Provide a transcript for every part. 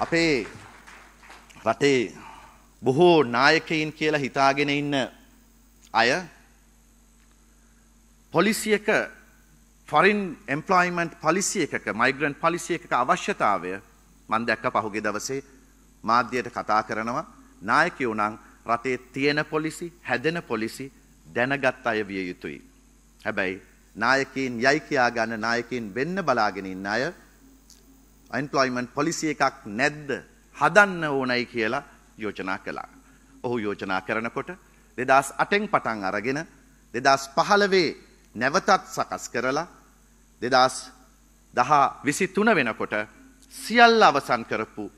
අපේ රටේ බොහෝ නායකයින් කියලා හිතාගෙන ඉන්න අය පොලිසි එක ෆොරින් එම්ප්ලොයිමන්ට් පොලිසි එකක මයිග්‍රන්ට් පොලිසි එකක අවශ්‍යතාවය මම දැක්ක පහුගිය දවසේ මාධ්‍යයට කතා කරනවා නායකයෝ නම් රටේ තියෙන පොලිසි හැදෙන පොලිසි දැනගත් අය විය යුතුයි. හැබැයි නායකයින් යයි කියා ගන්න නායකයින් වෙන්න බලාගෙන ඉන්න අය employment policy එකක් නැද්ද හදන්න ඕනයි කියලා යෝජනා කළා. ඔහු යෝජනා කරනකොට 2008න් පටන් අරගෙන 2015 නැවතත් සකස් කරලා 2023 වෙනකොට සියල්ල අවසන් කරපු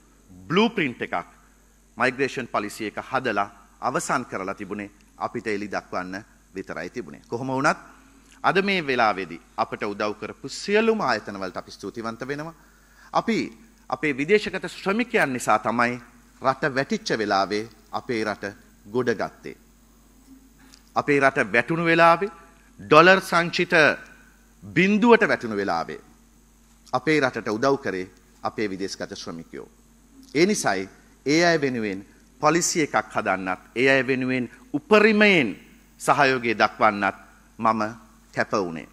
බ්ලූප්‍රින්ට් එකක් මයිග්‍රේෂන් පොලිසි එක හදලා අවසන් කරලා තිබුණේ අපිට එලි දක්වන්න විතරයි තිබුණේ. කොහොම වුණත් අද මේ වෙලාවේදී අපට උදව් කරපු සියලුම ආයතන වලට අපි ස්තුතිවන්ත වෙනවා. අපි අපේ විදේශගත ශ්‍රමිකයන් නිසා තමයි රට වැටිච්ච වෙලාවේ අපේ රට ගොඩගත්තේ. අපේ රට වැටුණු වෙලාවේ ඩොලර් සංචිත බින්දුවට වැටුණු වෙලාවේ අපේ රටට උදව් කරේ අපේ විදේශගත ශ්‍රමිකයෝ. ඒ නිසයි ඒ අය වෙනුවෙන් පොලිසි එකක් හදන්නත් ඒ අය වෙනුවෙන් උපරිමයෙන් සහයෝගය දක්වන්නත් මම කැපවුණේ.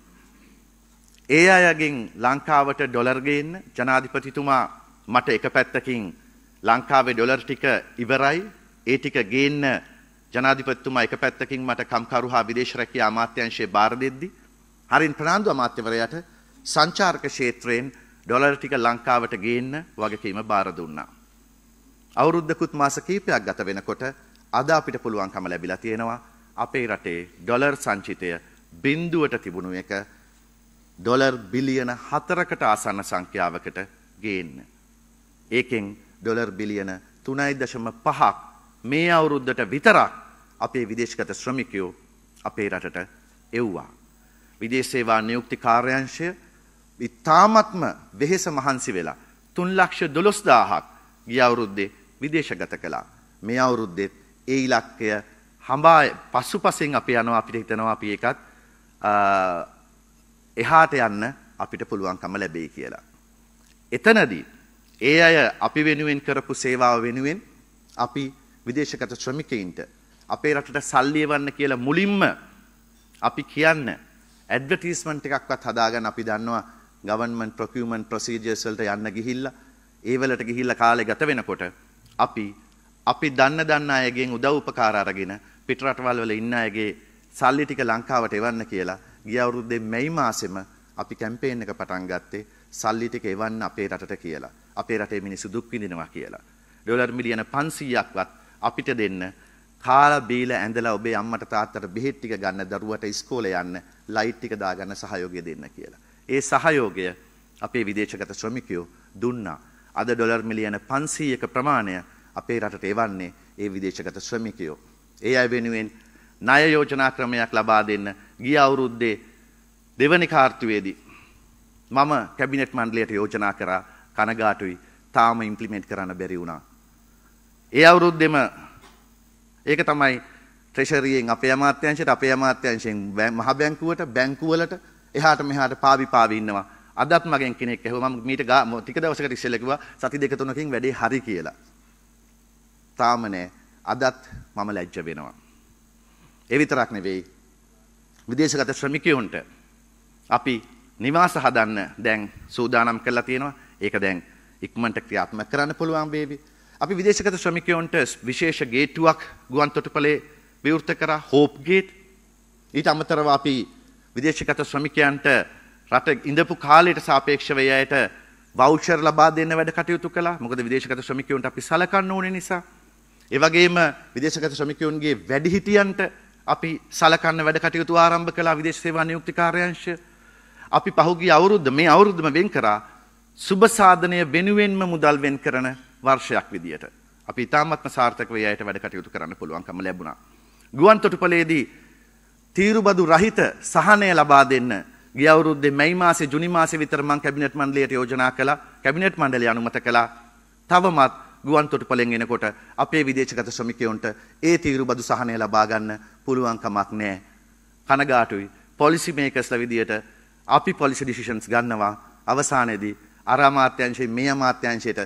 ඒ අයගෙන් ලංකාවට ඩොලර් ගේන්න ජනාධිපතිතුමා මට එක පැත්තකින් ලංකාවේ ඩොලර් ටික ඉවරයි ඒ ටික ගේන්න ජනාධිපතිතුමා එක පැත්තකින් මට කම්කරු හා විදේශ රැකියා අමාත්‍යාංශයේ බාර දෙද්දි හරින් ප්‍රනාන්දු අමාත්‍යවරයාට සංචාරක ක්ෂේත්‍රයෙන් ඩොලර් ටික ලංකාවට ගේන්න වගකීම බාර දුන්නා. අවුරුද්දකුත් මාස කීපයක් ගත වෙනකොට අද අපිට පුළුවන්කම ලැබිලා තියෙනවා අපේ රටේ ඩොලර් සංචිතය බිඳුවට තිබුණු එක ඩොලර් බිලියන හතරකට ආසන්න සංඛ්‍යාවකට ගේන්න. ඒකෙන් ඩොලර් බිලියන තුනයි දශම පහක් මේ අවුරුද්ධට විතරක් අපේ විදේශගත ශ්‍රමිකයෝ අපේ රටට එව්වා. විදේශේවා නියුක්ති කාර්යංශය ඉතාමත්ම වෙහෙස මහන්සි වෙලා තුන් ලක්ෂ දොළොස්දාහක් ගිය අවුරුද්දේ විදේශගත කළා. මේ අවුරුද්දෙත් ඒ ඉලක්කය හඹා පසු පසෙන් අපි යනවා අපිට හිතනවා අපි එකත් එහාට යන්න අපිට පුළුවන්කම ලැබෙයි කියලා. එතනදී ඒ අය අපි වෙනුවෙන් කරපු සේවාව වෙනුවෙන් අපි විදේශගත ශ්‍රමිකයින්ට අපේ රටට සල්ලි එවන්න කියලා මුලින්ම අපි කියන්න ඇඩ්වර්ටයිස්මන්ට් එකක්වත් හදාගන්න අපි දන්නවා ගවර්න්මන්ට් ප්‍රොකියුමන්ට් ප්‍රොසීජර්ස් වලට යන්න ගිහිල්ලා ඒ වලට ගිහිල්ලා කාලේ ගත වෙනකොට අපි අපි දන්න දන්න අයගෙන් උදව් උපකාර අරගෙන පිටරටවල් වල ඉන්න අයගේ සල්ලි ටික ලංකාවට එවන්න කියලා ගිය අවුරුද්දේ මැයි මාසෙම අපි කැම්පේන් එක පටන් ගත්තේ සල්ලි ටික එවන්න අපේ රටට කියලා. අපේ රටේ මිනිස්සු දුක් විඳිනවා කියලා. ඩොලර් මිලියන 500ක්වත් අපිට දෙන්න කාලා බීලා ඇඳලා ඔබේ අම්මට තාත්තට බෙහෙත් ටික ගන්න දරුවට ඉස්කෝලේ යන්න ලයිට් ටික දාගන්න සහයෝගය දෙන්න කියලා. ඒ සහයෝගය අපේ විදේශගත ශ්‍රමිකයෝ දුන්නා. අද ඩොලර් මිලියන 500ක ප්‍රමාණය අපේ රටට එවන්නේ ඒ විදේශගත ශ්‍රමිකයෝ. ඒ අය වෙනුවෙන් ණය යෝජනා ක්‍රමයක් ලබා දෙන්න ගිය අවුරුද්දේ දෙවනි කාර්තුවේදී මම කැබිනට් මණ්ඩලයට යෝජනා කරා කනගාටුයි තාම ඉම්ප්ලිමෙන්ට් කරන්න බැරි වුණා. ඒ අවුරුද්දෙම ඒක තමයි ට්‍රෙෂරියෙන් අපේ අමාත්‍යංශයට අපේ අමාත්‍යංශයෙන් මහ බැංකුවට බැංකුවලට එහාට මෙහාට පාවි පාවි ඉන්නවා. අදත් මගෙන් කෙනෙක් ඇහුවා මම මීට ටික දවසකට ඉස්සෙල්ලා කිව්වා සති දෙක තුනකින් වැඩේ හරි කියලා. තාම නෑ අදත් මම ලැජ්ජ වෙනවා. ඒ විතරක් නෙවෙයි විදේශගත ශ්‍රමිකයොන්ට අපි නිවාස හදන්න දැන් සූදානම් කරලා තියෙනවා. ඒක දැන් ඉක්මනට ක්‍රියාත්මක කරන්න පුළුවන් වේවි. අපි විදේශගත ශ්‍රමිකයොන්ට විශේෂ ගේට්ටුවක් ගුවන්තොටුපළේ විවෘත කරා හෝප් ගේට්. ඊට අමතරව අපි විදේශගත ශ්‍රමිකයන්ට රට ඉඳපු කාලයට සාපේක්ෂව එයට වෞචර් ලබා දෙන්න වැඩ කටයුතු කළා. මොකද විදේශගත ශ්‍රමිකයොන්ට අපි සලකන්න ඕනේ නිසා. ඒ වගේම විදේශගත ශ්‍රමිකයොන්ගේ වැඩිහිටියන්ට අපි සලකන්න වැඩ කටයුතු ආරම්භ කළා විදේශ සේවා නියුක්ති කාර්යාංශ. අපි පහුගිය අවුරුද්ද මේ අවුරුද්දම වෙන් කරා සුබ සාධනය වෙනුවෙන්ම මුදල් වෙන් කරන වර්ෂයක් විදියට. අපි ඉතාමත්ම සාර්ථකව එයට වැඩ කටයුතු කරන්න පුළුවන්කම ලැබුණා. ගුවන් තොටුපළේදී තීරුබදු රහිත සහනය ලබා දෙන්න ගිය අවුරුද්දේ මැයි මාසේ ජුනි මාසේ විතර මම කැබිනට් මණ්ඩලයට යෝජනා කළා. කැබිනට් මණ්ඩලය අනුමත කළා. තවමත් ගුවන් තොටුපලෙන් එනකොට අපේ විදේශගත ශ්‍රමිකයොන්ට ඒ තීරු බදු සහනය ලබා ගන්න පුළුවන්කමක් නෑ. කනගාටුයි පොලිසි මේකස්ල විදියට අපි පොලිසි ඩිසිෂන්ස් ගන්නවා අවසානයේදී අර අමාත්‍යංශයේ මේ අමාත්‍යංශයට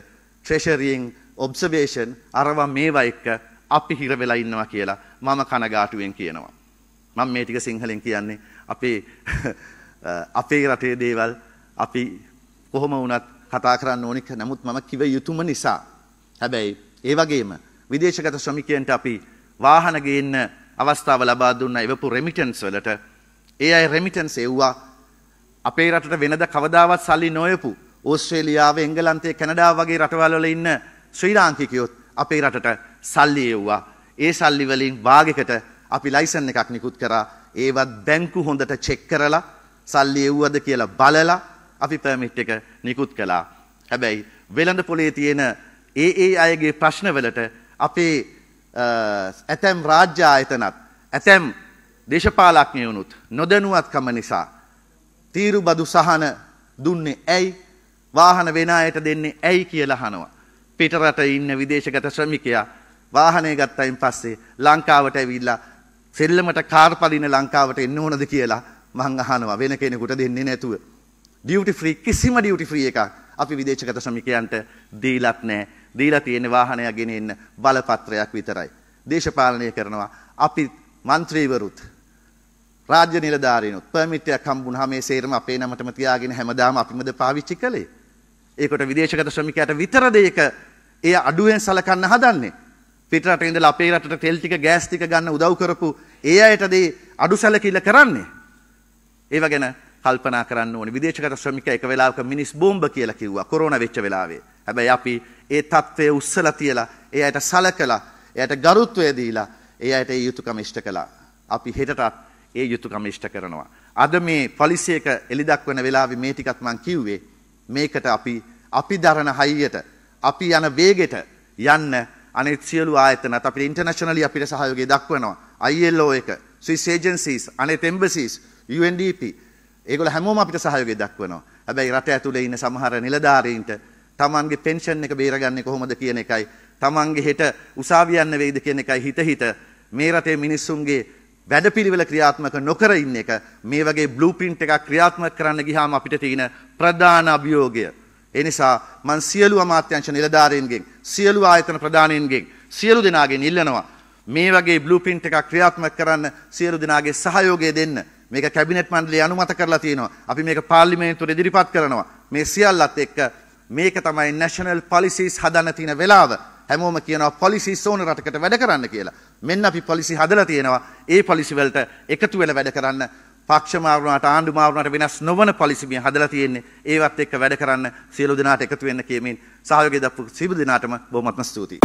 ට්‍රෙෂරියෙන් ඔබ්සර්වේෂන් අරවා මේවා එක්ක අපි හිර වෙලා ඉන්නවා කියලා මම කනගාටුවෙන් කියනවා. මම මේ ටික සිංහලෙන් කියන්නේ අපේ අපේ රටේ දේවල් අපි කොහොම වුණත් කතා කරන්න ඕනේ නමුත් මම කිව යුතුම නිසා හැබැයි ඒ වගේම විදේශගත ශ්‍රමිකයන්ට අපි වාහන ගේන්න අවස්ථාව ලබා දුන්න එවපු රෙමිටන්ස් වලට ඒ අය රෙමිටන්ස් එව්වා අපේ රටට වෙනද කවදාවත් සල්ලි නොයපු ඕස්ට්‍රේලියාව එංගලන්තය කැනඩාව වගේ රටවල් වල ඉන්න ශ්‍රී ලාංකිකයොත් අපේ රටට සල්ලි එව්වා ඒ සල්ලි වලින් භාගයකට අපි ලයිසන් එකක් නිකුත් කරා ඒවත් බැංකු හොඳට චෙක් කරලා සල්ලි එව්වද කියලා බලලා අපි පර්මිට් එක නිකුත් කළා හැබැයි වෙළඳ පොලේ තියෙන ඒ ඒ අයගේ ප්‍රශ්නවලට අපේ ඇතැම් රාජ්‍ය ආයතනත් ඇතැම් දේශපාලක්ඥයවුනුත් නොදැනුවත්කම නිසා තීරු බදු සහන දුන්නේ ඇයි වාහන වෙන අයට දෙන්නේ ඇයි කියලා අහනවා. පිටරට ඉන්න විදේශගත ශ්‍රමිකයා වාහනය ගත්තයින් පස්සේ ලංකාවට ඇවිල්ලා සෙල්ලමට කාර් පදින ලංකාවට එන්න ඕනද කියලා මං අහනවා වෙන කෙනෙකුට දෙන්නේ නැතුව. ඩියුටි ෆ්‍රී කිසිම ඩියුටි ෆ්‍රී එකක් අපි විදේශගත ශ්‍රමිකයන්ට දීලත් නෑ දීලා තියෙන වාහනය ගෙන එන්න බලපත්‍රයක් විතරයි. දේශපාලනය කරනවා අපි മന്ത്രിවරුත් රාජ්‍ය නිලධාරීනුත් පර්මිට් එකක් හම්බුනහම මේ සේරම අපේ නමටම තියාගෙන හැමදාම අපිමද පාවිච්චි කළේ. ඒකට විදේශගත ශ්‍රමිකයාට විතරද ඒක ඒ අඩුවෙන් සලකන්න හදන්නේ. පිටරට ඉඳලා අපේ රටට තෙල් ටික ගෑස් ටික ගන්න උදව් කරපු ඒ අයටද අඩු සැලකිල්ල කරන්නේ. ඒව ගැන කල්පනා කරන්න ඕනේ. විදේශගත ශ්‍රමික එක වෙලාවක මිනිස් බෝම්බ කියලා කිව්වා කොරෝනා වෙච්ච වෙලාවේ. හැබැයි අපි ඒ தત્ත්වය උස්සලා තියලා එයාට සලකලා එයාට ගරුත්වය දීලා එයාට ඒ යුතුයකම ඉෂ්ට කළා. අපි හෙටටත් ඒ යුතුයකම ඉෂ්ට කරනවා. අද මේ පොලිසියක එලිදක් වෙන වෙලාවේ මේ ටිකත් මම කිව්වේ මේකට අපි අපි දරන හයියට අපි යන වේගෙට යන්න අනිත් සියලු ආයතනත් අපිට ඉන්ටර්නැෂනලි අපිට සහයෝගය දක්වනවා. ILO එක, Swiss agencies, අනිත් embassies, UNDP ඒගොල්ල හැමෝම අපිට සහයෝගය දක්වනවා. හැබැයි රට ඇතුලේ ඉන්න සමහර නිලධාරීන්ට තමන්ගේ පෙන්ෂන් එක බේරගන්නේ කොහොමද කියන එකයි තමන්ගේ හෙට උසාවි යන්න වෙයිද කියන එකයි හිත හිත මේ රටේ මිනිස්සුන්ගේ වැඩපිළිවෙල ක්‍රියාත්මක නොකර ඉන්න එක මේ වගේ බ්ලූප්‍රින්ට් එකක් ක්‍රියාත්මක කරන්න ගියාම අපිට තියෙන ප්‍රධාන අභියෝගය ඒ නිසා මං සියලු අමාත්‍යංශ නිලධාරීන්ගෙන් සියලු ආයතන ප්‍රධානීන්ගෙන් සියලු දෙනාගෙන් ඉල්ලනවා මේ වගේ බ්ලූප්‍රින්ට් එකක් ක්‍රියාත්මක කරන්න සියලු දෙනාගේ සහයෝගය දෙන්න මේක කැබිනට් මණ්ඩලය අනුමත කරලා තියෙනවා අපි මේක පාර්ලිමේන්තුවට ඉදිරිපත් කරනවා මේ සියල්ලත් එක්ක මේක තමයි නැෂනල් පොලිසිස් හදන්න තියෙන වෙලාව. හැමෝම කියනවා පොලිසිස් ඕන රටකට වැඩ කරන්න කියලා. මෙන්න අපි පොලිසි හදලා තියෙනවා. ඒ පොලිසි වලට එකතු වෙලා වැඩ කරන්න. පක්ෂ මාරුණාට ආණ්ඩු මාරුණාට වෙනස් නොවන පොලිසි මේ හදලා තියෙන්නේ. ඒවත් එක්ක වැඩ කරන්න සියලු දෙනාට එකතු වෙන්න කියමින් සහයෝගය දක්වපු සියලු දෙනාටම බොහොමත්ම ස්තුතියි.